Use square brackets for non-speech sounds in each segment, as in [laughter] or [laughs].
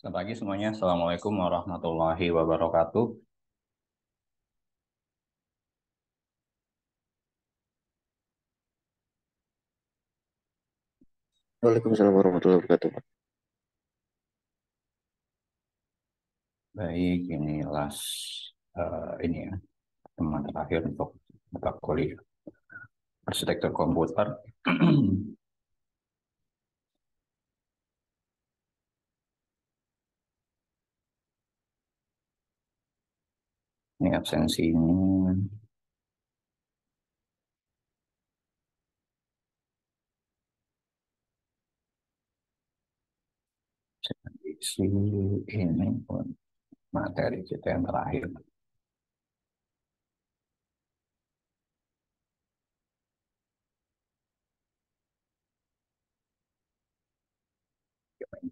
Selamat pagi semuanya. Assalamualaikum warahmatullahi wabarakatuh. Waalaikumsalam warahmatullahi wabarakatuh. Baik, ini last uh, eh, ini ya teman terakhir untuk mata kuliah arsitektur komputer. [clears throat] ini absensi ini absensi ini pun materi kita yang terakhir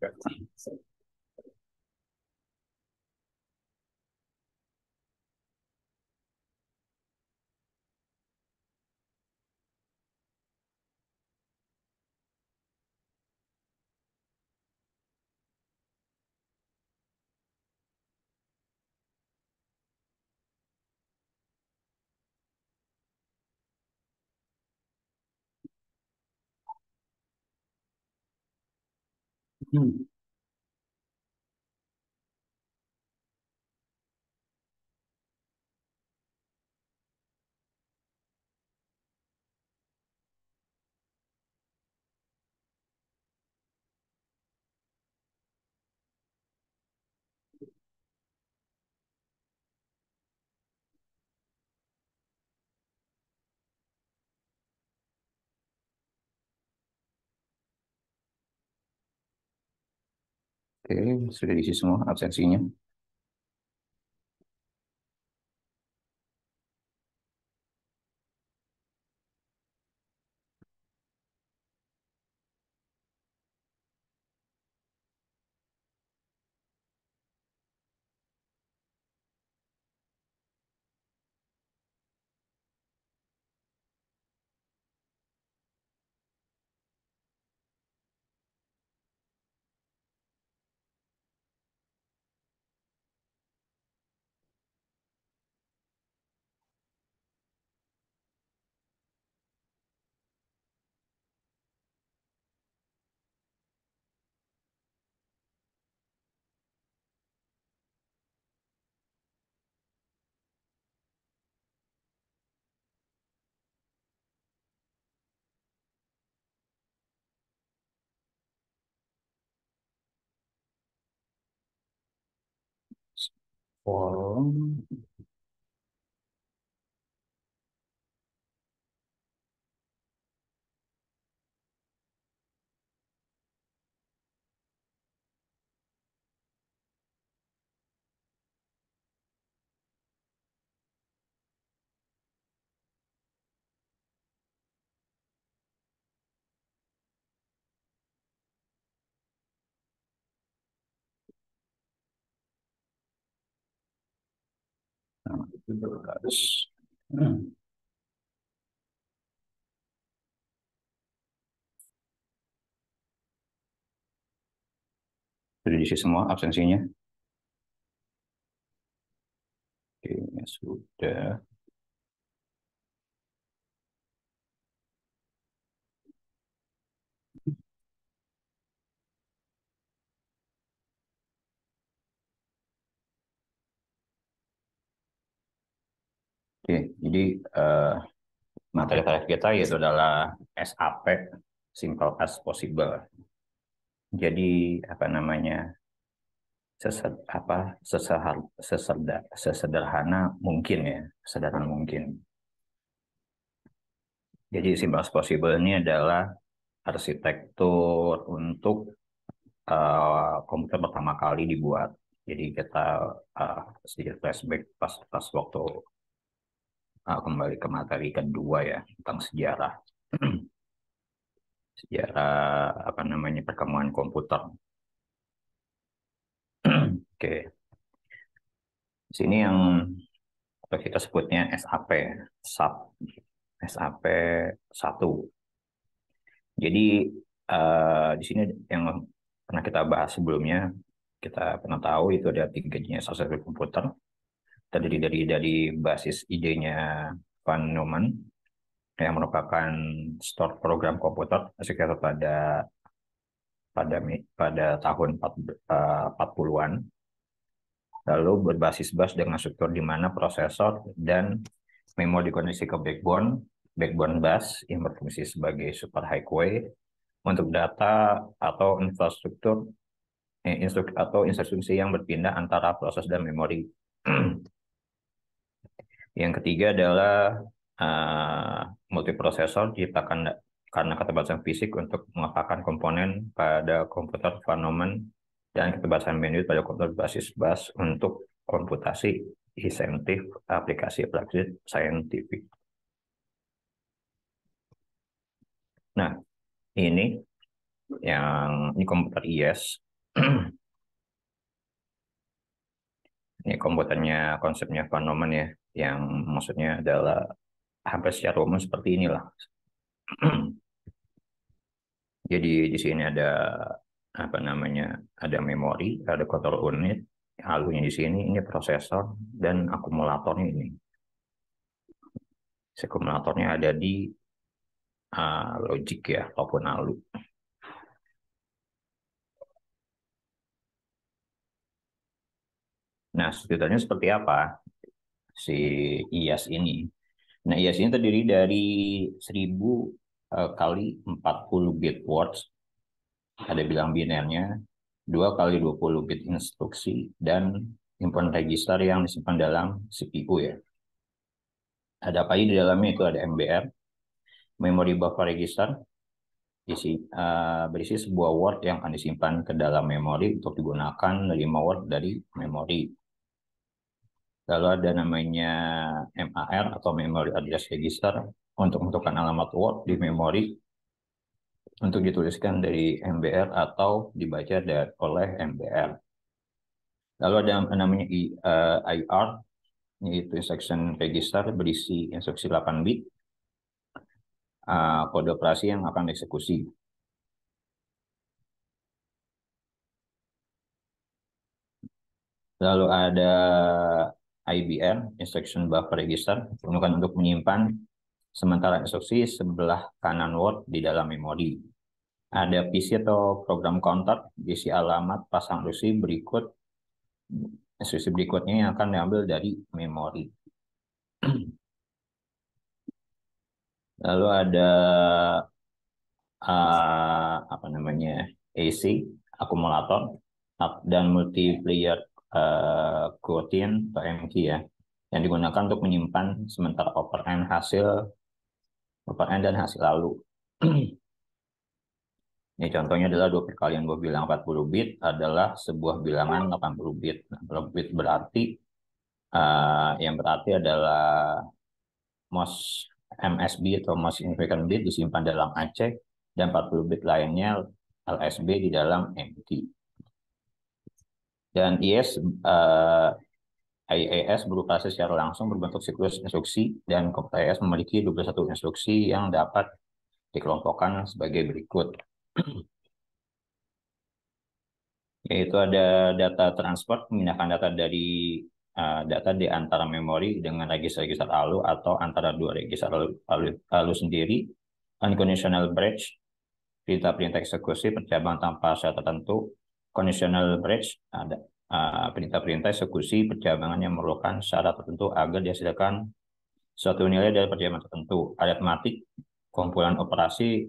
Thank you. 嗯。Oke, sudah diisi semua absensinya. Forum harus Sudah [clears throat] diisi semua absensinya? Oke, ya sudah. Oke, jadi uh, eh, materi terakhir kita yaitu adalah SAP, simple as possible. Jadi apa namanya seser apa sesehar, seserda, sesederhana mungkin ya, sederhana mungkin. Jadi simple as possible ini adalah arsitektur untuk uh, komputer pertama kali dibuat. Jadi kita uh, sedikit flashback pas pas waktu Nah, kembali ke materi kedua ya tentang sejarah. [clears throat] sejarah apa namanya perkembangan komputer. [clears throat] Oke. Di sini yang atau kita sebutnya SAP, SAP, SAP satu. Jadi uh, di sini yang pernah kita bahas sebelumnya, kita pernah tahu itu ada tiga jenis software komputer terdiri dari dari basis idenya Van Neumann yang merupakan store program komputer sekitar pada pada pada tahun 40-an eh, lalu berbasis bus dengan struktur di mana prosesor dan memori dikoneksi ke backbone backbone bus yang berfungsi sebagai super highway untuk data atau infrastruktur eh, atau instruksi yang berpindah antara proses dan memori [clears throat] Yang ketiga adalah uh, eh, multiprosesor diciptakan karena keterbatasan fisik untuk mengatakan komponen pada komputer fenomen dan keterbatasan bandwidth pada komputer basis bus untuk komputasi insentif aplikasi aplikasi saintifik. Nah, ini yang ini komputer IS. [clears throat] ini komputernya konsepnya fenomen ya yang maksudnya adalah hampir secara umum seperti inilah. [clears throat] Jadi di sini ada apa namanya ada memori, ada kotor unit, halunya di sini ini prosesor dan akumulatornya ini. Si akumulatornya ada di uh, logic ya ataupun alu. Nah, setidaknya seperti apa? si IAS ini. Nah, IAS ini terdiri dari 1000 uh, eh, kali 40 bit words, ada bilang binernya, 2 kali 20 bit instruksi, dan input register yang disimpan dalam CPU ya. Ada apa di dalamnya itu ada MBR, memory buffer register, isi uh, berisi sebuah word yang akan disimpan ke dalam memori untuk digunakan 5 word dari memori Lalu ada namanya MAR atau Memory Address Register untuk menentukan alamat word di memori untuk dituliskan dari MBR atau dibaca dari, oleh MBR. Lalu ada namanya I, uh, eh, IR, yaitu instruction register berisi instruksi 8 bit, eh, kode operasi yang akan dieksekusi. Lalu ada IBR, Instruction Buffer Register, digunakan untuk menyimpan sementara instruksi sebelah kanan Word di dalam memori. Ada PC atau program counter, diisi alamat pasang instruksi berikut instruksi berikutnya yang akan diambil dari memori. Lalu ada uh, apa namanya AC, akumulator, dan multiplayer uh, atau ya yang digunakan untuk menyimpan sementara end hasil end dan hasil lalu. [clears throat] Ini contohnya adalah dua perkalian gue bilang 40 bit adalah sebuah bilangan 80 bit. 80 nah, bit berarti uh, yang berarti adalah most MSB atau most significant bit disimpan dalam AC dan 40 bit lainnya LSB di dalam MT. Dan IAS, uh, eh, IAS beroperasi secara langsung berbentuk siklus instruksi dan IAS memiliki 21 instruksi yang dapat dikelompokkan sebagai berikut. [clears throat] Yaitu ada data transport, memindahkan data dari uh, data di antara memori dengan register-register ALU atau antara dua register ALU, ALU, ALU sendiri, unconditional bridge perintah-perintah eksekusi, percabangan tanpa syarat tertentu, conditional breach ada ah, perintah-perintah eksekusi perjambangan yang memerlukan syarat tertentu agar dihasilkan suatu nilai dari percabangan tertentu. Aritmatik, kumpulan operasi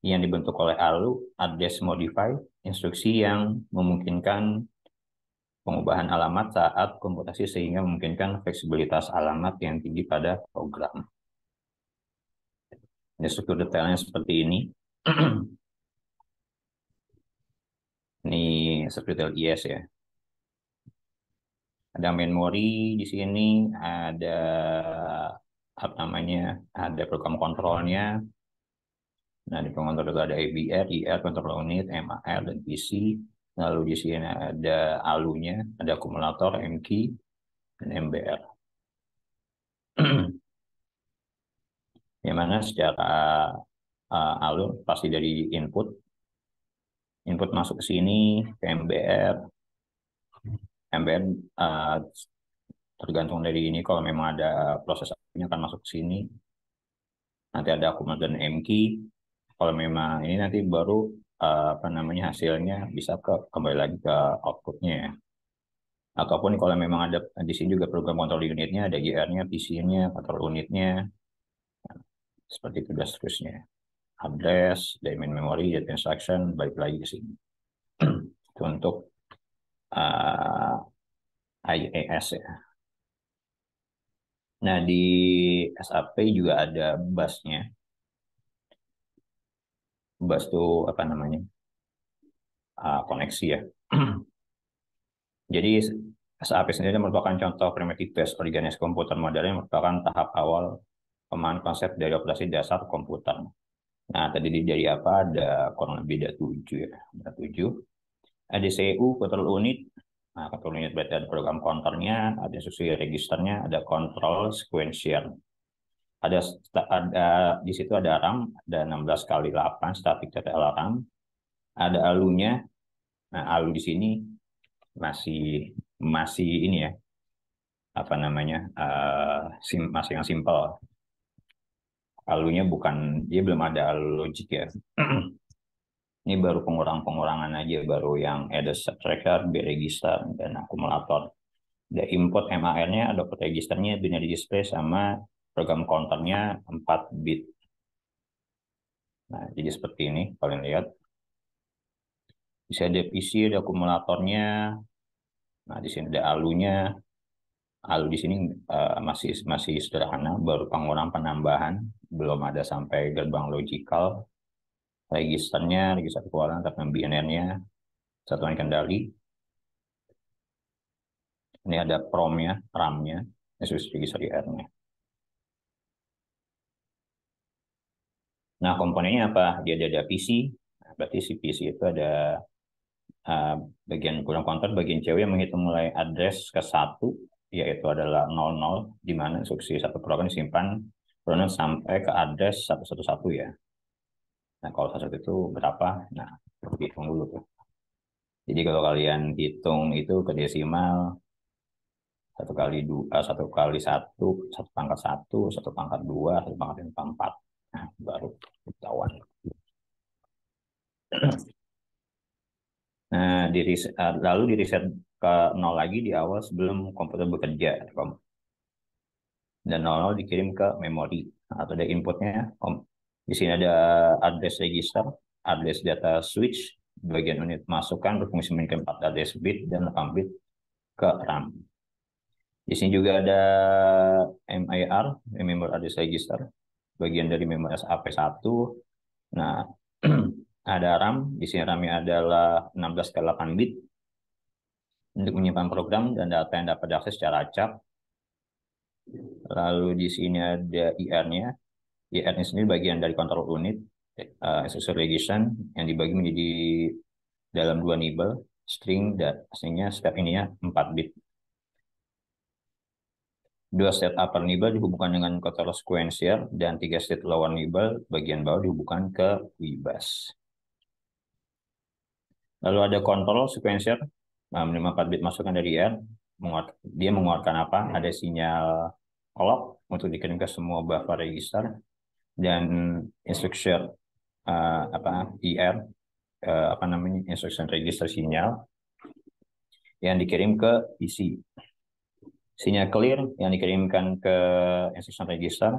yang dibentuk oleh ALU, address modify, instruksi yang memungkinkan pengubahan alamat saat komputasi sehingga memungkinkan fleksibilitas alamat yang tinggi pada program. Ini struktur detailnya seperti ini. [clears throat] Ini subtitle ES ya. Ada memori di sini, ada apa namanya, ada program kontrolnya. Nah, di pengontrol juga ada ABR, IR, control unit, MAR, dan PC. Lalu di sini ada alunya, ada akumulator, MQ, dan MBR [clears throat] yang mana secara uh, eh, alur pasti dari input input masuk ke sini ke MBR MBR uh, eh, tergantung dari ini kalau memang ada proses ini akan masuk ke sini nanti ada akumat dan kalau memang ini nanti baru uh, apa namanya hasilnya bisa ke kembali lagi ke outputnya ya. ataupun kalau memang ada di sini juga program kontrol unitnya ada GR-nya, PC-nya, kontrol unitnya nah, seperti itu dan seterusnya address, domain memory, data instruction, balik lagi ke sini. Itu untuk uh, ah, IAS ya. Nah, di SAP juga ada busnya. Bus itu apa namanya? Uh, koneksi ya. Jadi SAP sendiri merupakan contoh primitive based organized komputer modern yang merupakan tahap awal pemahaman konsep dari operasi dasar komputer. Nah, tadi dari apa? Ada kurang lebih ada tujuh ya, ada tujuh. Ada CU, kontrol unit. Nah, control unit berarti ada program counternya, ada sesuai registernya, ada kontrol sequential. Ada, ada di situ ada RAM, ada 16 kali 8 static TTL RAM. Ada alunya. Nah, alu di sini masih masih ini ya apa namanya uh, sim, masih yang simple alunya bukan dia belum ada alu logik ya [clears throat] ini baru pengurang-pengurangan aja baru yang ada b register dan akumulator ada input MAR-nya ada registernya binary display sama program counternya 4 bit nah jadi seperti ini kalian lihat bisa ada PC ada akumulatornya nah di sini ada alunya ALU di sini uh, masih masih sederhana, baru penambahan, belum ada sampai gerbang logikal. Registernya, register keuangan, tapi BNR-nya, satuan kendali. Ini ada PROM-nya, RAM-nya, Asus register IR-nya. Nah, komponennya apa? Dia ada, ada PC, nah, berarti si PC itu ada uh, bagian kurang counter, bagian cewek yang menghitung mulai address ke satu yaitu adalah 00 di mana instruksi satu program disimpan runner sampai ke address 111 ya. Nah, kalau satu itu berapa? Nah, hitung dulu tuh. Jadi kalau kalian hitung itu ke desimal satu kali dua, eh, satu kali satu, satu pangkat satu, satu pangkat dua, satu pangkat empat. Nah, baru ketahuan. [clears throat] Nah, di riset, eh, lalu di riset ke nol lagi di awal sebelum komputer bekerja. Dan nol nol dikirim ke memori atau ada inputnya. Di sini ada address register, address data switch, bagian unit masukan berfungsi mengirim 4 address bit dan 8 bit ke RAM. Di sini juga ada MIR, Member Address Register, bagian dari memori SAP1. Nah, [clears throat] ada RAM, di sini RAM-nya adalah 16 ke 8 bit, untuk menyimpan program dan data yang dapat diakses secara acak. Lalu di sini ada IR-nya. IR nya sendiri bagian dari kontrol unit, uh, accessory edition, yang dibagi menjadi dalam dua nibel, string, dan aslinya step ininya 4 bit. Dua set upper nibel dihubungkan dengan kontrol sequencer, dan tiga set lower nibel bagian bawah dihubungkan ke WIBUS. Lalu ada kontrol sequencer menerima 4 bit masukan dari IR, dia mengeluarkan apa? Ya. Ada sinyal clock untuk dikirim ke semua buffer register dan instruction uh, apa IR uh, eh, apa namanya instruction register sinyal yang dikirim ke PC. Sinyal clear yang dikirimkan ke instruction register,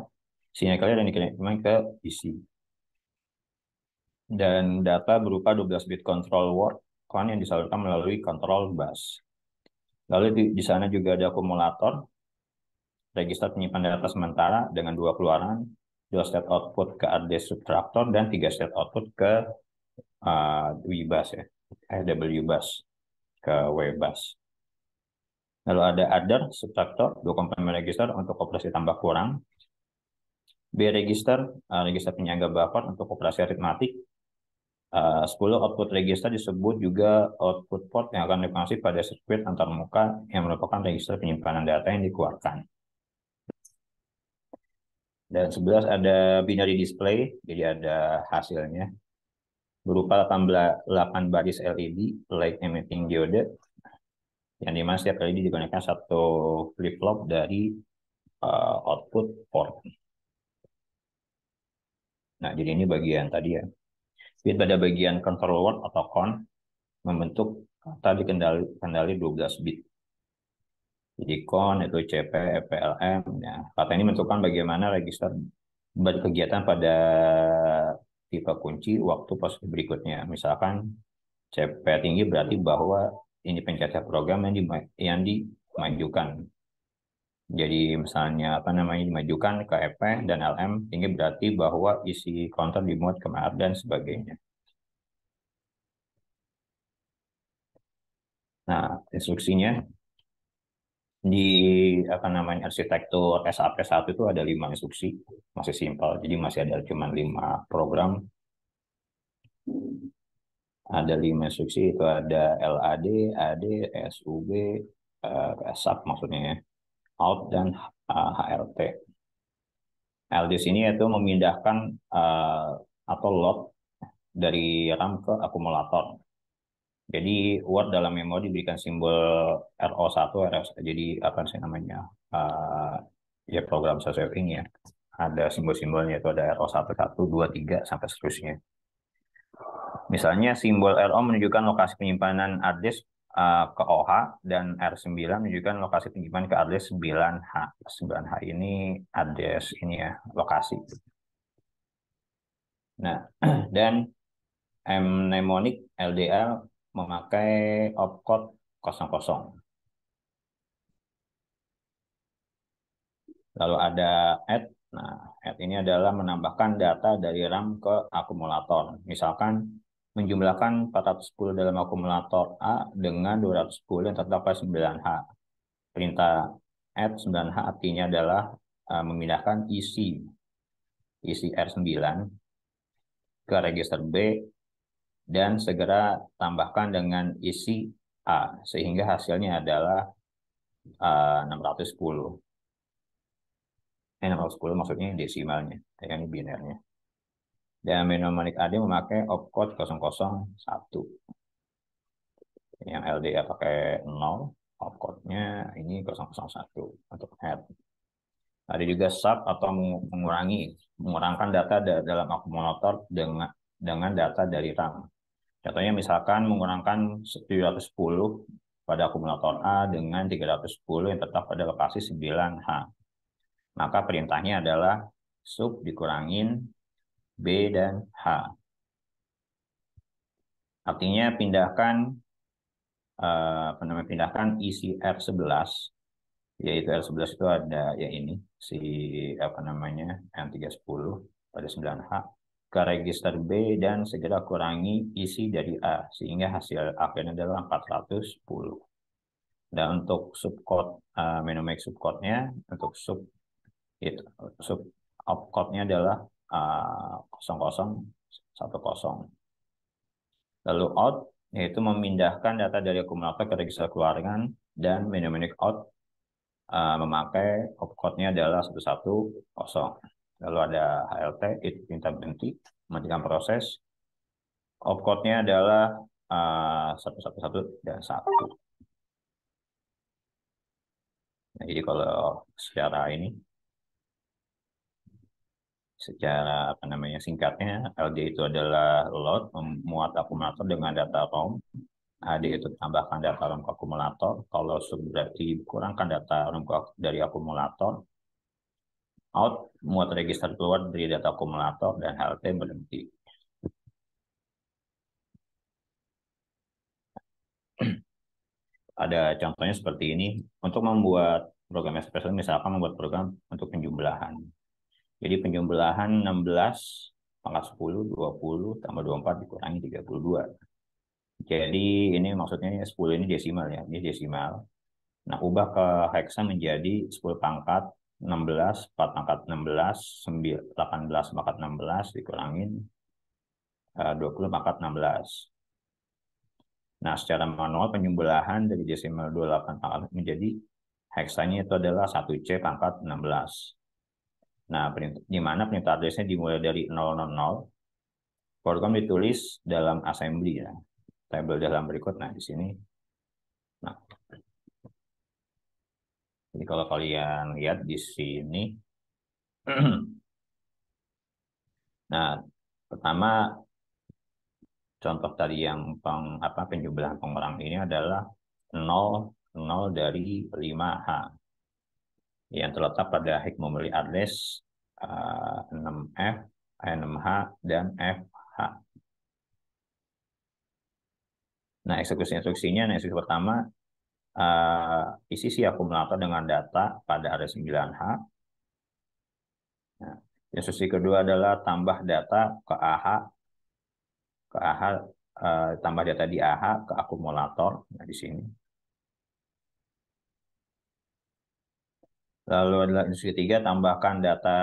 sinyal clear yang dikirimkan ke PC. Dan data berupa 12 bit control word yang disalurkan melalui kontrol bus. Lalu di, di sana juga ada akumulator, register penyimpanan data sementara dengan dua keluaran, dua set output ke RD subtraktor dan tiga set output ke uh, eh, WBus ya, eh, bus ke WBus. Lalu ada adder subtraktor, dua komponen register untuk operasi tambah kurang. B register, uh, register penyangga buffer untuk operasi aritmatik 10 eh, output register disebut juga output port yang akan dikonsumsi pada sirkuit antarmuka yang merupakan register penyimpanan data yang dikeluarkan. Dan 11 ada binary display, jadi ada hasilnya. Berupa 8 baris LED, light emitting diode, yang dimana setiap LED digunakan satu flip-flop dari eh, output port. Nah, jadi ini bagian tadi ya, Bit pada bagian control word atau con membentuk kata dikendali kendali 12 bit. Jadi con itu CP, EPLM. Ya. kata ini menentukan bagaimana register berkegiatan pada tipe kunci waktu pos berikutnya. Misalkan CP tinggi berarti bahwa ini pencetak program yang, di, yang dimajukan. Jadi misalnya apa namanya dimajukan ke EP dan LM, ini berarti bahwa isi konten dimuat ke MR dan sebagainya. Nah, instruksinya di apa namanya arsitektur SAP 1 itu ada lima instruksi, masih simpel. Jadi masih ada cuma lima program. Ada lima instruksi itu ada LAD, AD, SUB, eh, SAP maksudnya ya out dan uh, eh, HRT. L ini yaitu memindahkan uh, atau load dari RAM ke akumulator. Jadi word dalam memori diberikan simbol RO1, RS, jadi apa sih namanya uh, ya program self ini ya. Ada simbol-simbolnya itu ada RO1, 1, 2, 3 sampai seterusnya. Misalnya simbol RO menunjukkan lokasi penyimpanan hard disk Eh, ke OH dan R9 menunjukkan lokasi penyimpanan ke address 9H. 9H ini address ini ya, lokasi. Nah, [clears throat] dan mnemonic LDL memakai opcode 00. Lalu ada add. Nah, add ini adalah menambahkan data dari RAM ke akumulator. Misalkan menjumlahkan 410 dalam akumulator A dengan 210 yang terdapat 9H. Perintah add 9H artinya adalah uh, memindahkan isi isi R9 ke register B dan segera tambahkan dengan isi A sehingga hasilnya adalah e, uh, 610. Eh, 610 maksudnya desimalnya, yang binernya dan Manik Adi memakai opcode 001. Yang LDA pakai 0, opcode-nya ini 001 untuk head. Ada juga sub atau mengurangi, mengurangkan data dalam akumulator dengan dengan data dari RAM. Contohnya misalkan mengurangkan 710 pada akumulator A dengan 310 yang tetap pada lokasi 9H. Maka perintahnya adalah sub dikurangin B dan H. Artinya pindahkan eh, apa namanya pindahkan isi R11 yaitu R11 itu ada ya ini si apa namanya N310 pada 9H ke register B dan segera kurangi isi dari A sehingga hasil akhirnya adalah 410. Dan untuk subcode uh, menu make subcode-nya untuk sub itu sub opcode-nya adalah uh, 0010. Lalu out yaitu memindahkan data dari akumulator ke register keluaran dan menu-menu out uh, memakai opcode-nya adalah 110. Lalu ada HLT it minta berhenti, menghentikan proses. Opcode-nya adalah satu satu dan satu Nah, jadi kalau secara ini secara apa namanya singkatnya LD itu adalah load memuat akumulator dengan data ROM HD itu tambahkan data ROM ke akumulator kalau sub berarti kurangkan data ROM dari akumulator out muat register keluar dari data akumulator dan HLT berhenti ada contohnya seperti ini untuk membuat program ekspresi misalkan membuat program untuk penjumlahan jadi penjumlahan 16 pangkat 10, 20, tambah 24 dikurangi 32. Jadi ini maksudnya 10 ini desimal ya, ini desimal. Nah, ubah ke heksa menjadi 10 pangkat 16, 4 pangkat 16, 9, 18 pangkat 16 dikurangin 20 eh, pangkat 16. Nah, secara manual penyumbelahan dari desimal 28 pangkat menjadi heksanya itu adalah 1C pangkat 16. Nah, di mana print address-nya dimulai dari 000, program ditulis dalam assembly ya. Tabel dalam berikut, nah di sini. Nah. Jadi kalau kalian lihat di sini. [clears throat] nah, pertama contoh tadi yang peng, apa penjumlahan pengurang ini adalah 0 0 dari 5H yang terletak pada Hikmah Muli Atlas 6F, 6H, dan FH. Nah, nah, eksekusi instruksinya, nah, instruksi pertama, uh, isi si akumulator dengan data pada area 9H. Nah, instruksi kedua adalah tambah data ke AH, ke AH, uh, tambah data di AH ke akumulator, nah, di sini. Lalu adalah industri tiga tambahkan data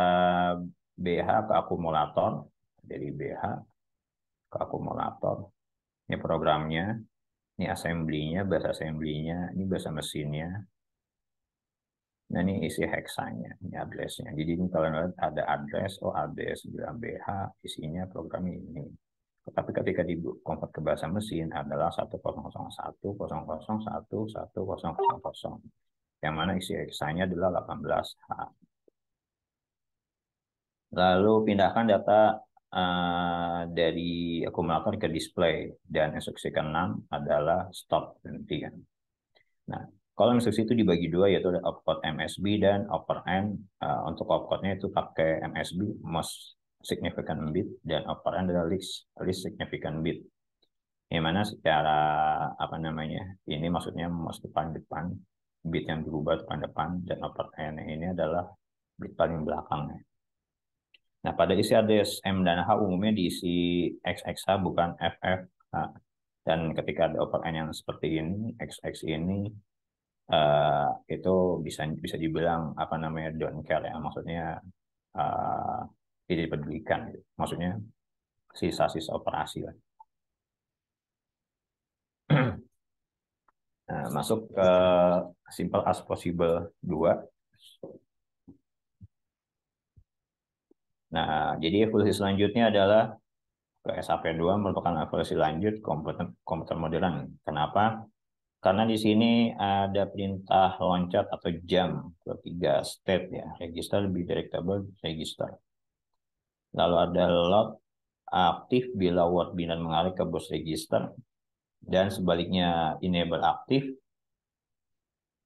BH ke akumulator. Jadi BH ke akumulator. Ini programnya. Ini assembly-nya, bahasa assembly-nya. Ini bahasa mesinnya. Nah, ini isi hexanya, ini address-nya. Jadi ini kalau lihat ada address, oh address, bilang BH, isinya program ini. Tapi ketika di convert ke bahasa mesin adalah 1001, 001, 1000 yang mana isi eksanya adalah 18H. Lalu pindahkan data uh, dari akumulator ke display dan instruksi ke-6 adalah stop berhenti. Nah, kolom instruksi itu dibagi dua yaitu ada opcode MSB dan upper end. Uh, untuk opcode-nya itu pakai MSB most significant bit dan upper end adalah least, least significant bit. Yang mana secara apa namanya? Ini maksudnya most depan-depan bit yang dirubah depan depan dan overline ini adalah bit paling belakangnya. Nah, pada isi ADSM M dan H umumnya diisi XXH bukan FF Dan ketika ada over N yang seperti ini, XX ini uh, itu bisa bisa dibilang apa namanya don't care ya. Maksudnya uh, tidak dipedulikan. Gitu. Maksudnya sisa-sisa operasi lah. Nah, masuk ke simple as possible 2. Nah, jadi evolusi selanjutnya adalah ke SAP2 merupakan evolusi lanjut komputer, komputer modern. Kenapa? Karena di sini ada perintah loncat atau jam ketiga state ya, register, be directable, register. Lalu ada load aktif bila word binan mengalir ke bus register dan sebaliknya enable aktif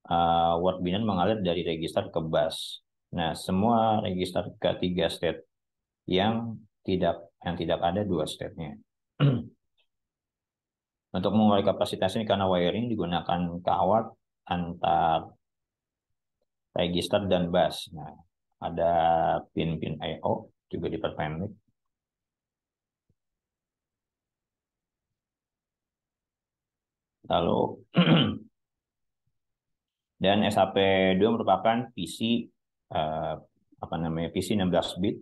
uh, eh, word binan mengalir dari register ke bus. Nah, semua register ke tiga state yang tidak yang tidak ada dua state-nya. [clears throat] Untuk mengurai kapasitas ini karena wiring digunakan kawat antar register dan bus. Nah, ada pin-pin I.O. juga diperpendek. Lalu [clears throat] dan SAP2 merupakan PC eh, apa namanya PC 16 bit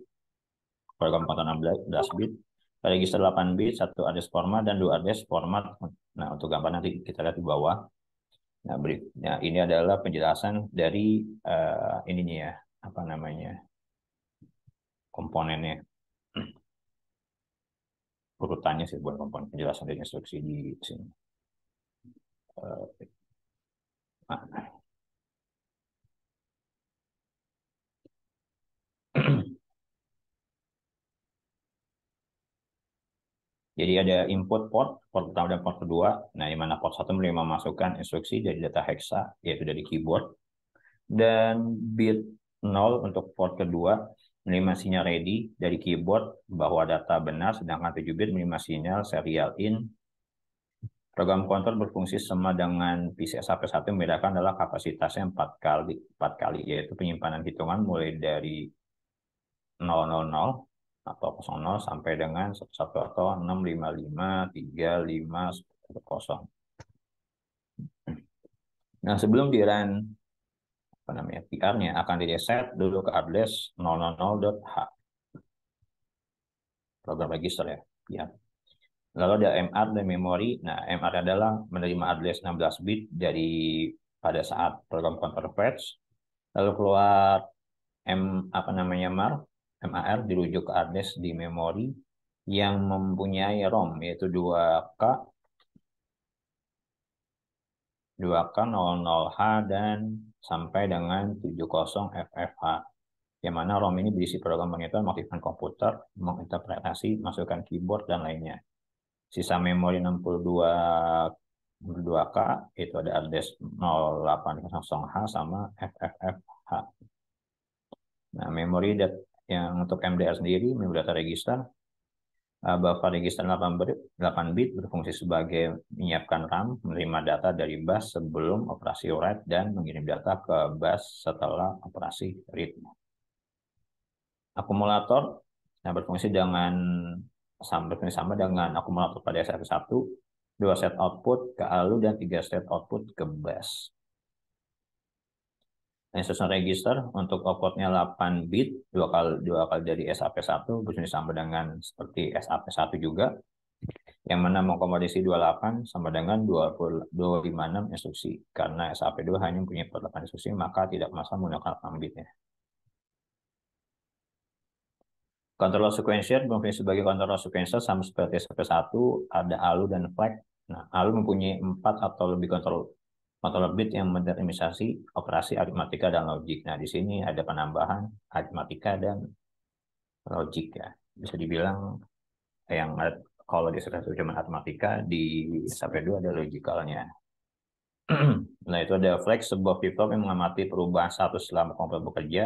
program konten 16 bit register 8 bit satu address format dan dua address format nah untuk gambar nanti kita lihat di bawah nah beri, nah, ini adalah penjelasan dari eh, ininya ya apa namanya komponennya [clears throat] urutannya sih buat komponen penjelasan dari instruksi di sini jadi ada input port, port pertama dan port kedua. Nah, di mana port satu menerima masukan instruksi dari data hexa, yaitu dari keyboard. Dan bit 0 untuk port kedua menerima sinyal ready dari keyboard bahwa data benar, sedangkan 7 bit menerima sinyal serial in Program kontrol berfungsi sama dengan PCS HP1 membedakan adalah kapasitasnya 4 kali 4 kali yaitu penyimpanan hitungan mulai dari 000 atau 00 sampai dengan 11 atau 655 35 10. Nah, sebelum di run apa namanya PR-nya akan di reset dulu ke address 000.h. Program register ya. Ya. Lalu ada MR dan memori. Nah, MR adalah menerima address 16 bit dari pada saat program counter fetch. Lalu keluar M apa namanya MAR, MAR dirujuk ke address di memori yang mempunyai ROM yaitu 2K 2K 00H dan sampai dengan 70 FFH. Yang mana ROM ini berisi program monitor, mengaktifkan komputer, menginterpretasi, masukkan keyboard, dan lainnya sisa memori 62 2K itu ada address 0800H sama FFFH. Nah, memori yang untuk MDR sendiri, memori data register, eh, buffer register 8 bit, berfungsi sebagai menyiapkan RAM, menerima data dari bus sebelum operasi write, dan mengirim data ke bus setelah operasi read. Akumulator nah berfungsi dengan sama sama dengan akumulator pada set 1, 2 set output ke ALU, dan 3 set output ke bus. Nah, Instruction register untuk outputnya 8 bit, dua kali dua kali dari SAP1, berjenis sama dengan seperti SAP1 juga, yang mana mengkomodisi 28 sama dengan 256 instruksi. Karena SAP2 hanya punya 48 instruksi, maka tidak masalah menggunakan 8 bitnya. Controller sequencer berfungsi sebagai controller sequencer sama seperti SP1, ada ALU dan FLAG. Nah, ALU mempunyai empat atau lebih kontrol controller bit yang mendeterminasi operasi aritmatika dan logik. Nah, di sini ada penambahan aritmatika dan logik ya. Bisa dibilang yang kalau di SP1 cuma aritmatika, di SP2 ada logikalnya. [clears throat] nah, itu ada flex sebuah flip-flop yang mengamati perubahan status selama komputer bekerja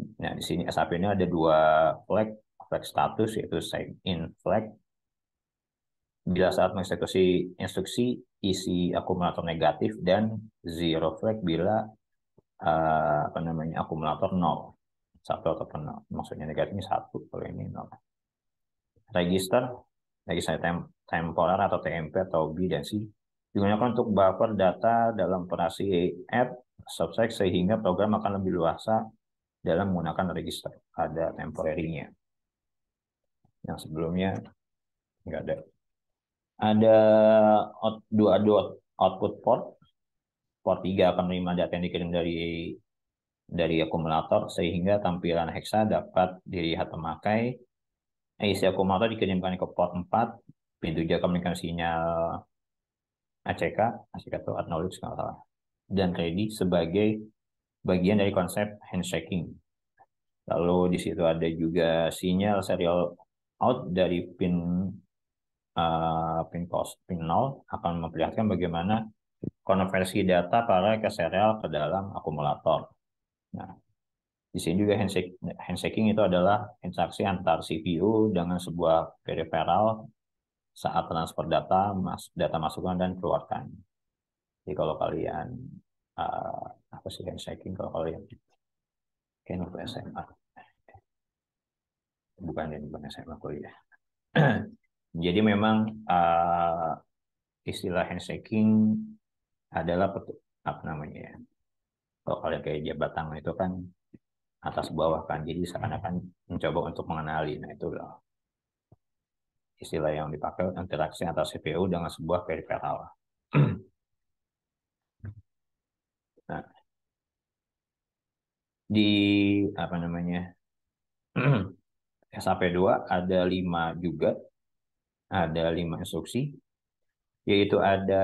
Nah, di sini SAP ini ada dua flag, flag status yaitu sign in flag. Bila saat mengeksekusi instruksi isi akumulator negatif dan zero flag bila uh, apa namanya akumulator nol satu atau nol. Maksudnya negatif ini satu, kalau ini nol. Register, register tem temporal atau TMP atau B dan C digunakan untuk buffer data dalam operasi add subtract sehingga program akan lebih luasa dalam menggunakan register. Ada temporary-nya. Yang sebelumnya nggak ada. Ada out, dua, dua output port. Port 3 akan menerima data yang dikirim dari dari akumulator sehingga tampilan hexa dapat dilihat pemakai. IC akumulator dikirimkan ke port 4, pintu jaga memberikan sinyal ACK, ACK itu acknowledge kalau salah, dan ready sebagai bagian dari konsep handshaking. Lalu di situ ada juga sinyal serial out dari pin uh, pin pos pin 0 akan memperlihatkan bagaimana konversi data para ke serial ke dalam akumulator. Nah, di sini juga handshake, handshaking itu adalah interaksi antar CPU dengan sebuah peripheral saat transfer data, mas, data masukan dan keluarkan. Jadi kalau kalian uh, apa sih handshaking kalau, kalau yang kan waktu SMA bukan yang bukan SMA kuliah [clears throat] jadi memang uh, istilah handshaking adalah apa namanya ya kalau kalian kayak jabat tangan itu kan atas bawah kan jadi seakan-akan kan mencoba untuk mengenali nah itu loh istilah yang dipakai interaksi antara CPU dengan sebuah peripheral [clears throat] Nah, di apa namanya SAP2 [clears throat] ada lima juga, ada lima instruksi, yaitu ada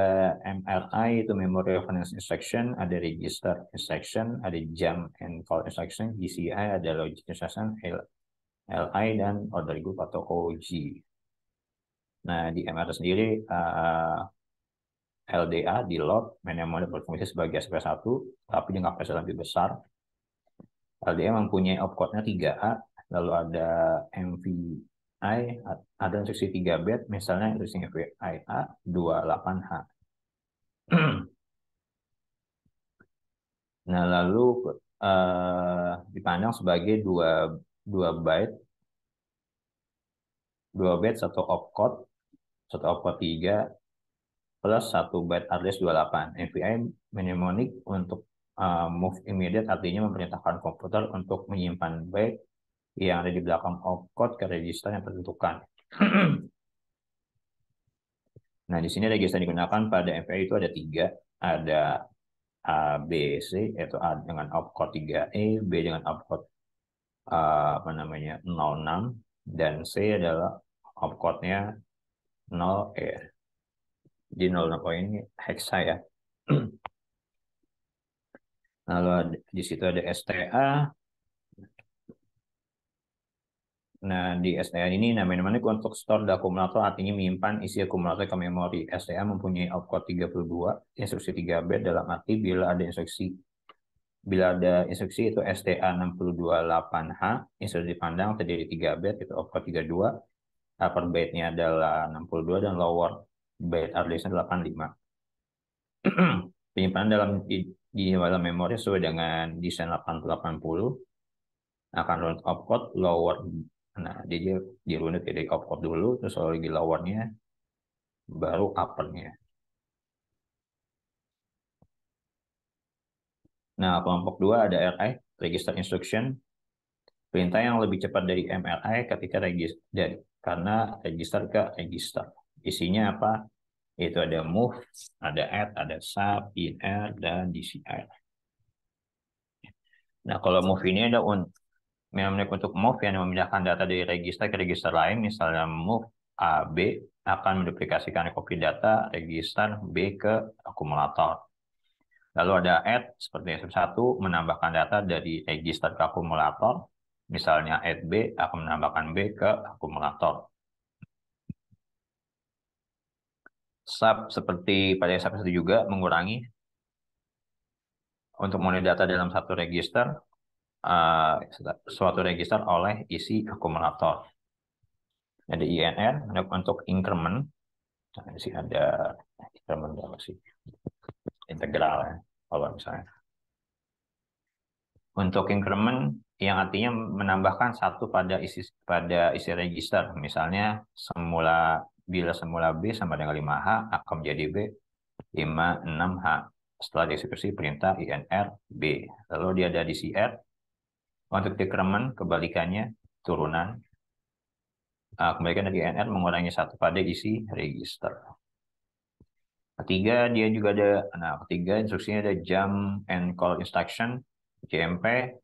MRI itu Memory Reference Instruction, ada Register Instruction, ada Jump and Call Instruction, GCI, ada Logic Instruction, LI dan Order Group atau OG. Nah di MRI sendiri uh, LDA di lot dapat berfungsi sebagai SP1 tapi dengan kapasitas lebih besar. LDA mempunyai opcode-nya 3A, lalu ada MVI, ada instruksi 3 bit, misalnya instruksi A 28H. [clears throat] nah, lalu uh, dipandang sebagai 2 2 byte 2 byte satu opcode, satu opcode 3 plus 1 byte address 28. MPI mnemonic untuk uh, move immediate artinya memerintahkan komputer untuk menyimpan byte yang ada di belakang opcode ke register yang tertentukan. [clears throat] nah, di sini register yang digunakan pada MPI itu ada tiga. Ada A, B, C, yaitu A dengan opcode 3E, B dengan opcode uh, apa namanya 06, dan C adalah opcode-nya 0E di 0,6 poin ini hexa ya. [clears throat] Lalu di situ ada STA. Nah, di STA ini namanya-namanya untuk store di akumulator artinya menyimpan isi akumulator ke memori. STA mempunyai opcode 32, instruksi 3 b dalam arti bila ada instruksi bila ada instruksi itu STA 628H, instruksi pandang terdiri 3 bit itu opcode 32, upper byte-nya adalah 62 dan lower byte addressnya 85. Penyimpanan dalam di, dalam memori sesuai dengan desain 880 akan run opcode lower nah jadi dirunut ya dari opcode dulu terus lagi lowernya baru uppernya Nah, kelompok 2 ada RI, Register Instruction, perintah yang lebih cepat dari MRI ketika register, karena register ke register. Isinya apa? Itu ada move, ada add, ada sub, in add, dan DCR. Nah, kalau move ini ada un untuk move yang memindahkan data dari register ke register lain, misalnya move AB akan menduplikasikan kopi data register B ke akumulator. Lalu ada add seperti yang satu menambahkan data dari register ke akumulator. Misalnya add B akan menambahkan B ke akumulator. sub seperti pada sub itu juga mengurangi untuk memenuhi data dalam satu register uh, suatu register oleh isi akumulator. Jadi INR untuk increment nah, sih ada increment apa sih integral ya, kalau misalnya untuk increment yang artinya menambahkan satu pada isi pada isi register misalnya semula Bila semula B sama dengan 5H, akan menjadi B 5, 6H. Setelah dieksekusi perintah INR B. Lalu dia ada di CR. Untuk dikremen, kebalikannya turunan. Ah, kebalikan dari INR mengurangi satu pada isi register. Ketiga, dia juga ada, nah ketiga instruksinya ada jump and call instruction, JMP.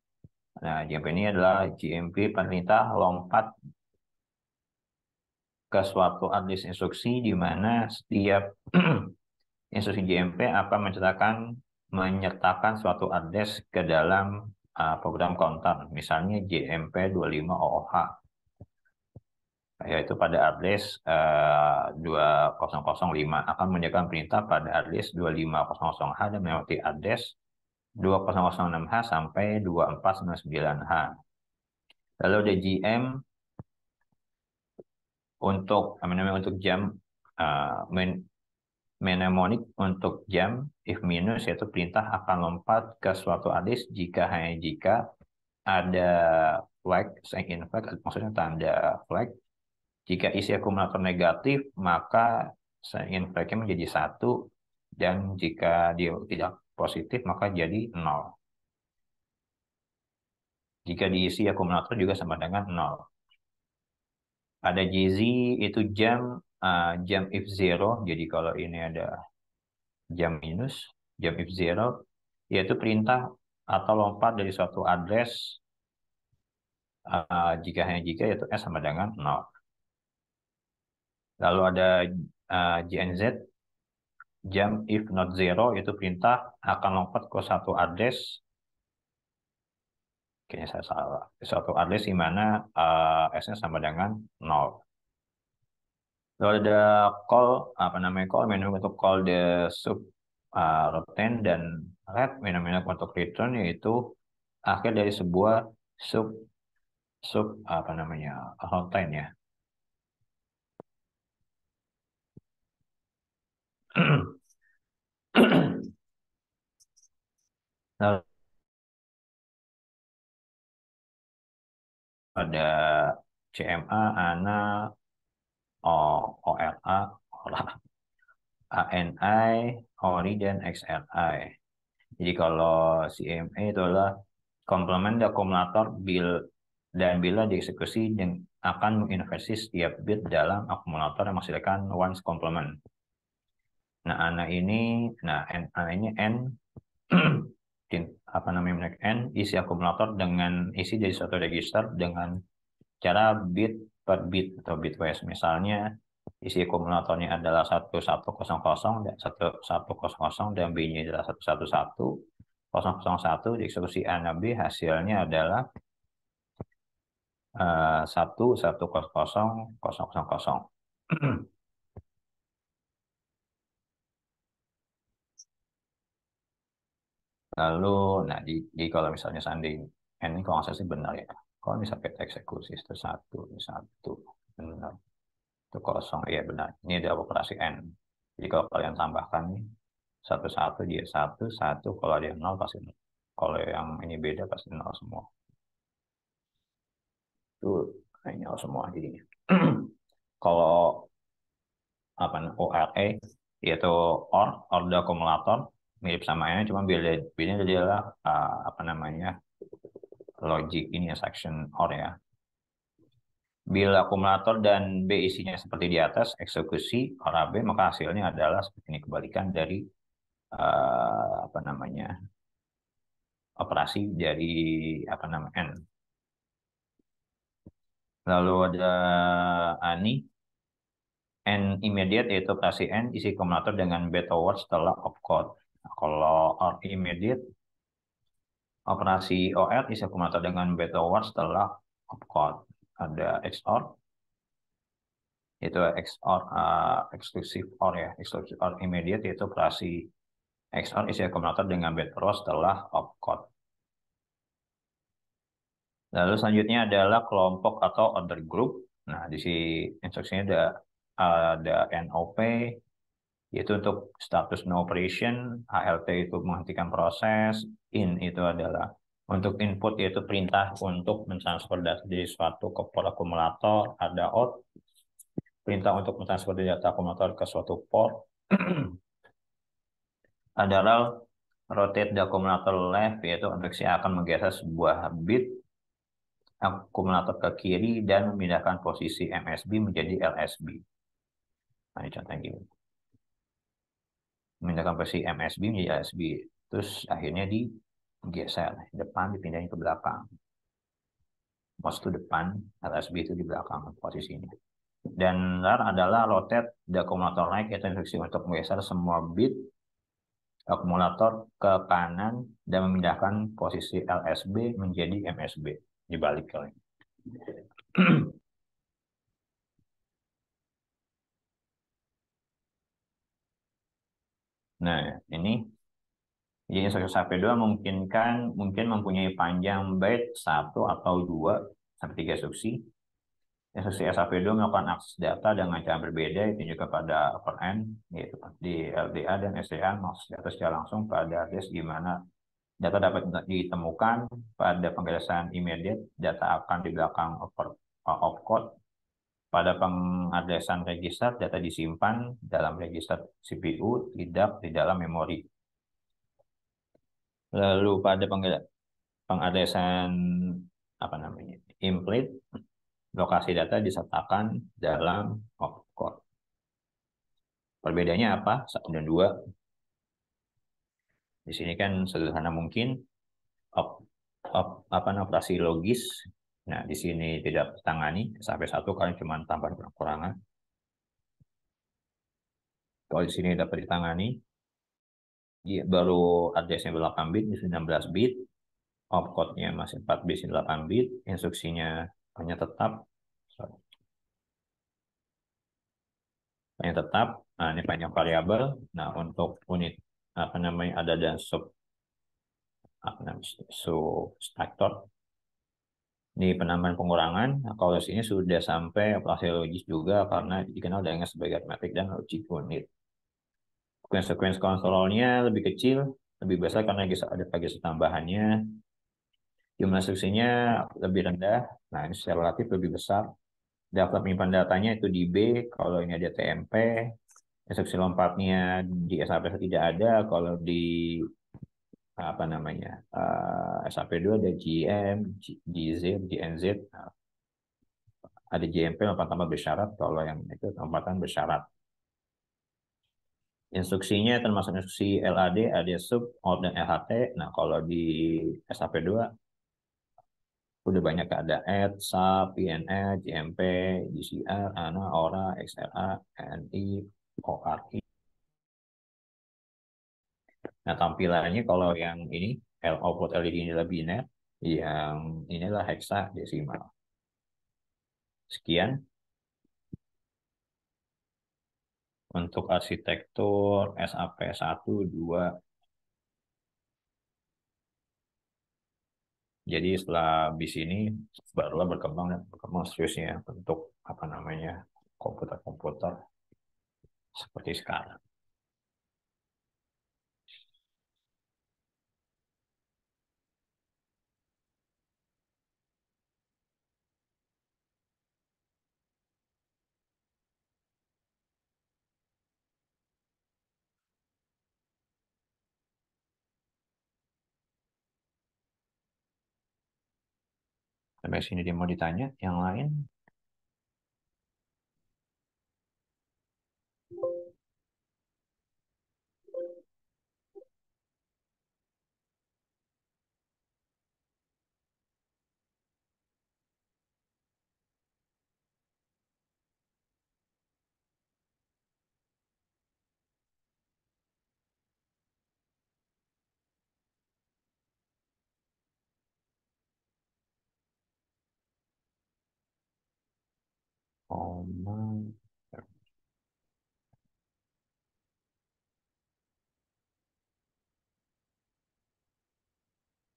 Nah, JMP ini adalah JMP perintah lompat ke suatu atlas instruksi di mana setiap [clears throat] instruksi JMP akan menyertakan menyertakan suatu address ke dalam uh, program konten misalnya JMP 25 OOH, yaitu pada address uh, 2005 akan menyertakan perintah pada address 2500H dan melewati address 2006H sampai 2499H. Lalu ada GM untuk apa untuk jam uh, untuk jam if minus yaitu perintah akan lompat ke suatu alis jika hanya jika ada flag sign in flag maksudnya tanda flag jika isi akumulator negatif maka sign in flagnya menjadi satu dan jika dia tidak positif maka jadi nol jika diisi akumulator juga sama dengan nol ada JZ itu jam uh, jam if zero jadi kalau ini ada jam minus jam if zero yaitu perintah atau lompat dari suatu address uh, jika hanya jika yaitu s sama dengan 0 lalu ada uh, ah, jnz jam if not zero yaitu perintah akan lompat ke satu address kayaknya saya salah. Suatu artlist di mana uh, S-nya sama dengan 0. Lalu ada call, apa namanya call, menu untuk call the sub uh, eh, routine dan red menu-menu untuk return yaitu akhir dari sebuah sub sub apa namanya routine ya. [clears throat] Lalu ada CMA, ANA, ORA, OLA, ANI, ORI, dan XLI. Jadi kalau CMA itu adalah komplement akumulator bil dan bila dieksekusi akan menginversi setiap bit dalam akumulator yang menghasilkan once complement. Nah, ANA ini, nah, ANA ini N [clears throat] in, apa namanya black n isi akumulator dengan isi jadi suatu register dengan cara bit per bit atau bitwise misalnya isi akumulatornya adalah 1100 dan 1100 dan B-nya adalah 111 001 dieksekusi A dan B hasilnya adalah uh, eh, 000 [clears throat] Lalu, nah di, di kalau misalnya sandi eh, ini kalau nggak sih benar ya. Kalau misalnya eksekusi itu satu, ini satu, benar. Itu kosong, iya benar. Ini ada operasi n. Jadi kalau kalian tambahkan nih, satu satu dia satu satu kalau dia nol pasti nol. Kalau yang ini beda pasti nol semua. Itu kayaknya nol semua jadinya. [clears throat] kalau apa ORA e, yaitu OR order akumulator mirip sama ini ya, cuma beda bedanya adalah eh, uh, apa namanya logic ini ya section or ya bila akumulator dan B isinya seperti di atas eksekusi or AB maka hasilnya adalah seperti ini kebalikan dari uh, apa namanya operasi dari apa namanya N lalu ada Ani N immediate yaitu operasi N isi akumulator dengan B towards setelah opcode kalau or immediate, operasi OR bisa kumata dengan beta setelah opcode. Ada XOR, itu XOR uh, eh, exclusive OR ya, exclusive OR immediate itu operasi XOR isi akumulator dengan bed row setelah opcode. Lalu selanjutnya adalah kelompok atau order group. Nah, di sini instruksinya ada ada NOP, yaitu untuk status no operation, HLT itu menghentikan proses, in itu adalah untuk input yaitu perintah untuk mentransfer data dari suatu ke port akumulator, ada out, perintah untuk mentransfer data akumulator ke suatu port, [clears throat] ada RAL, rotate the akumulator left, yaitu instruksi akan menggeser sebuah bit akumulator ke kiri dan memindahkan posisi MSB menjadi LSB. Nah, ini contohnya gini memindahkan posisi MSB menjadi ASB. Terus akhirnya digeser depan dipindahin ke belakang. Mouse itu depan, LSB itu di belakang posisinya. Dan LAR adalah rotate the akumulator naik yaitu instruksi untuk menggeser semua bit akumulator ke kanan dan memindahkan posisi LSB menjadi MSB dibalik kali. [clears throat] Nah, ini jadi satu sapedua memungkinkan mungkin mempunyai panjang byte satu atau dua sampai tiga instruksi. Instruksi dua melakukan akses data dengan cara berbeda itu juga pada upper end yaitu di LDA dan SDA mengakses data secara langsung pada disk di mana data dapat ditemukan pada penggalasan immediate data akan di belakang over pada pengadresan register, data disimpan dalam register CPU, tidak di dalam memori. Lalu pada pengadresan apa namanya implit, lokasi data disertakan dalam opcode. Perbedaannya apa? Satu dan dua. Di sini kan sederhana mungkin op, op, apa operasi logis Nah, di sini tidak tertangani, sampai satu kali cuma tambah kurang-kurangan. Kalau di sini dapat ditangani, ya, baru address 8 bit, di sini 16 bit, opcode-nya masih 4 bit, 8 bit, instruksinya hanya tetap, sorry. hanya tetap, nah, ini panjang variabel, nah untuk unit, apa namanya, ada dan sub, apa namanya, sub so, di penambahan pengurangan, kalau ini sudah sampai operasi logis juga karena dikenal dengan sebagai aritmatik dan logik unit. Konsekuensi konsolnya lebih kecil, lebih besar karena ada pagi tambahannya. Jumlah instruksinya lebih rendah, nah ini secara relatif lebih besar. Daftar penyimpan datanya itu di B, kalau ini ada TMP. Instruksi lompatnya di SAP tidak ada, kalau di apa namanya uh, eh, SAP2 ada GM, GZ, GNZ, uh, nah, ada GMP tempat tambah bersyarat kalau yang itu tempatan bersyarat. Instruksinya termasuk instruksi LAD, ada sub, out dan LHT. Nah kalau di SAP2 udah banyak ada add, sub, PNR, GMP, GCR, ANA, ORA, XRA, NI, ORI, Nah, tampilannya kalau yang ini, L output LED ini lebih net, yang inilah heksa desimal. Sekian. Untuk arsitektur SAP 1, 2, Jadi setelah di sini barulah berkembang dan berkembang seriusnya untuk apa namanya komputer-komputer seperti sekarang. sampai sini dia mau ditanya yang lain koma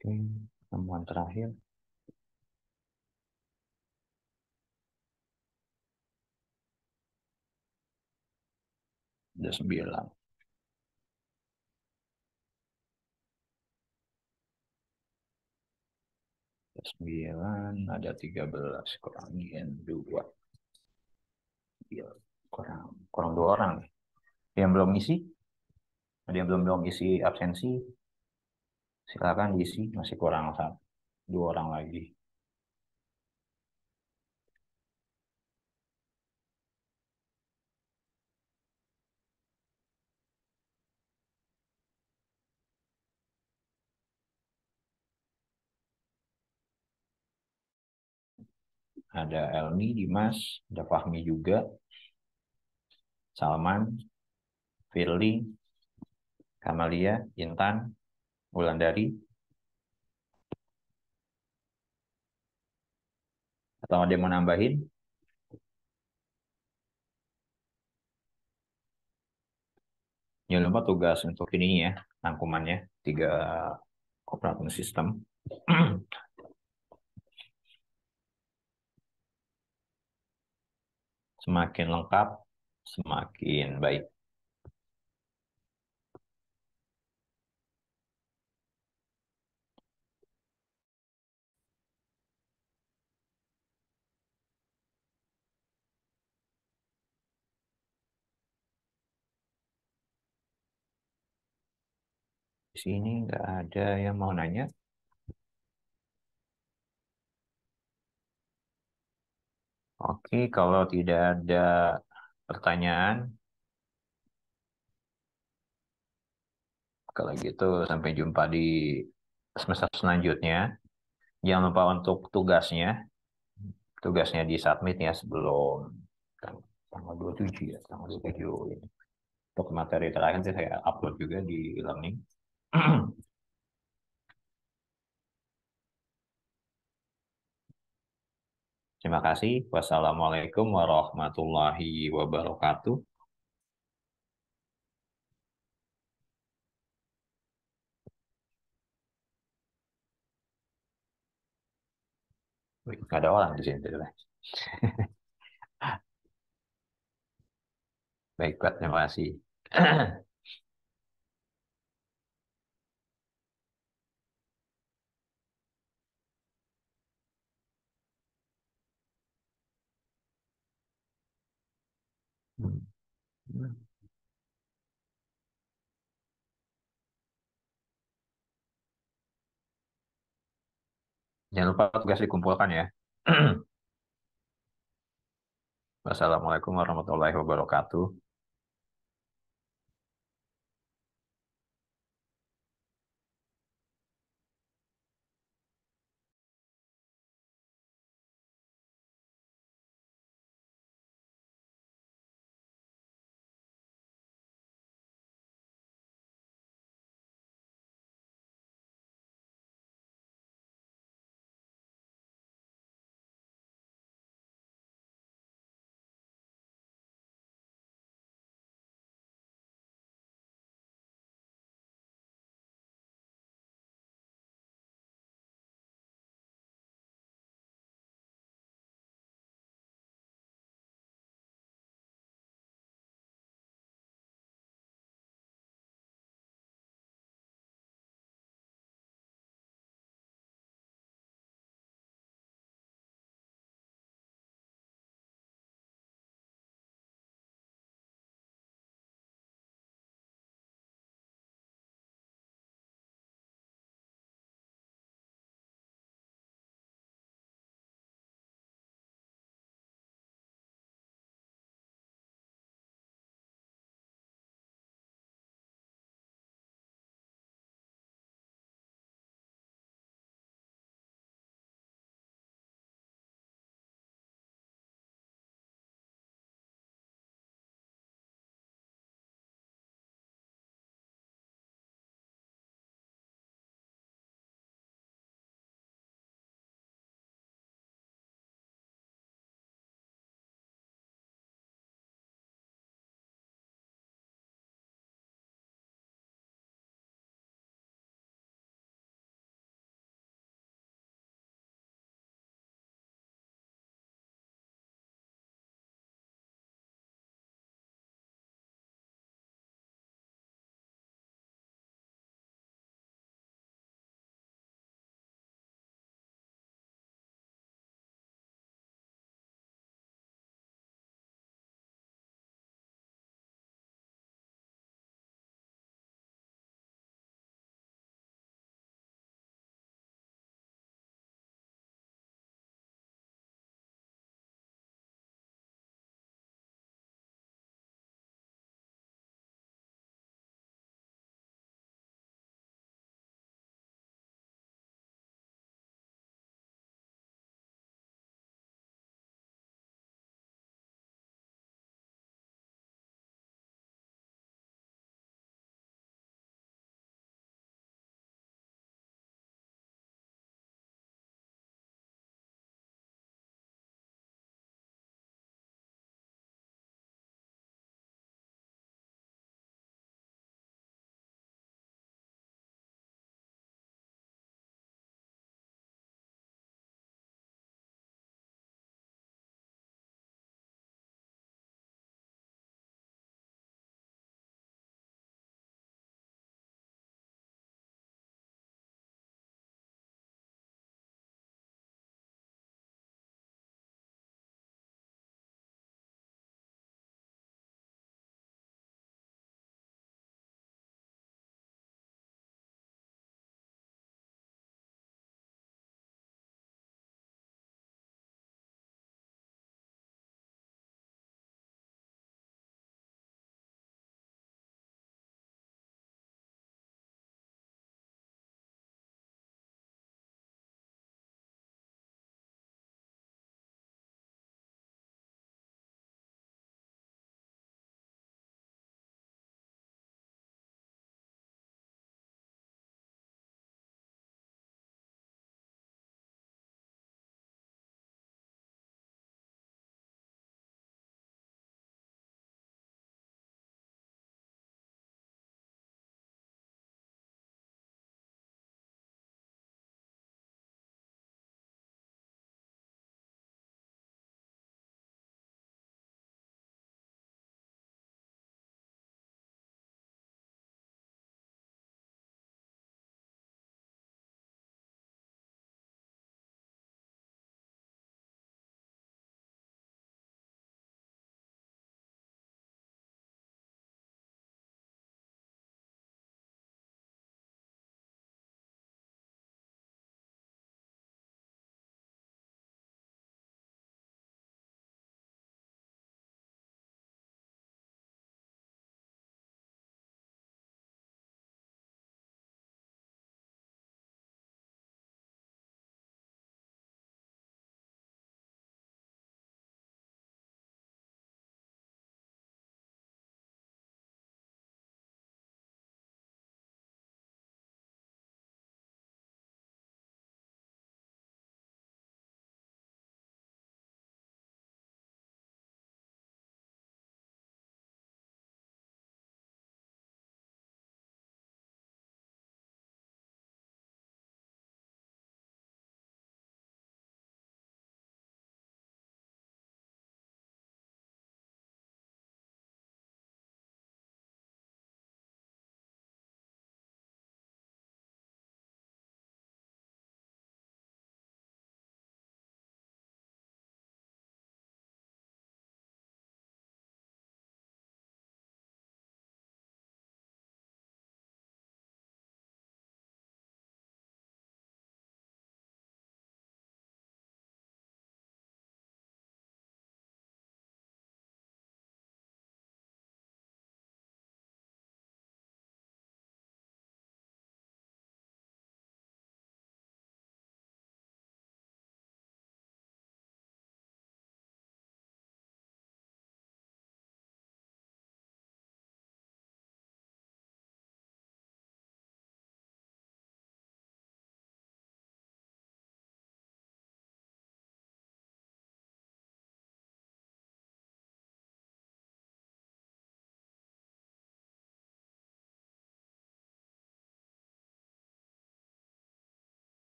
oke temuan terakhir Sudah sembilan sembilan ada tiga belas kurangin dua Iya, kurang kurang dua orang nih yang belum isi ada yang belum belum isi absensi silakan isi masih kurang satu dua orang lagi ada Elmi Dimas, ada Fahmi juga, Salman, Firly, Kamalia, Intan, Wulandari. Atau ada yang mau nambahin? Jangan lupa tugas untuk ini ya, tangkumannya tiga operating sistem [clears throat] Semakin lengkap, semakin baik. Di sini nggak ada yang mau nanya. Oke, kalau tidak ada pertanyaan? Kalau gitu sampai jumpa di semester selanjutnya. Jangan lupa untuk tugasnya. Tugasnya di submit ya sebelum tanggal 27 ya, tanggal 27 ini. Untuk materi terakhir nanti saya upload juga di e-learning. [clears throat] Terima kasih. Wassalamualaikum warahmatullahi wabarakatuh. Tidak ada orang di sini. [laughs] Baik, terima kasih. [clears throat] Jangan lupa tugas dikumpulkan ya. [clears throat] Wassalamualaikum warahmatullahi wabarakatuh.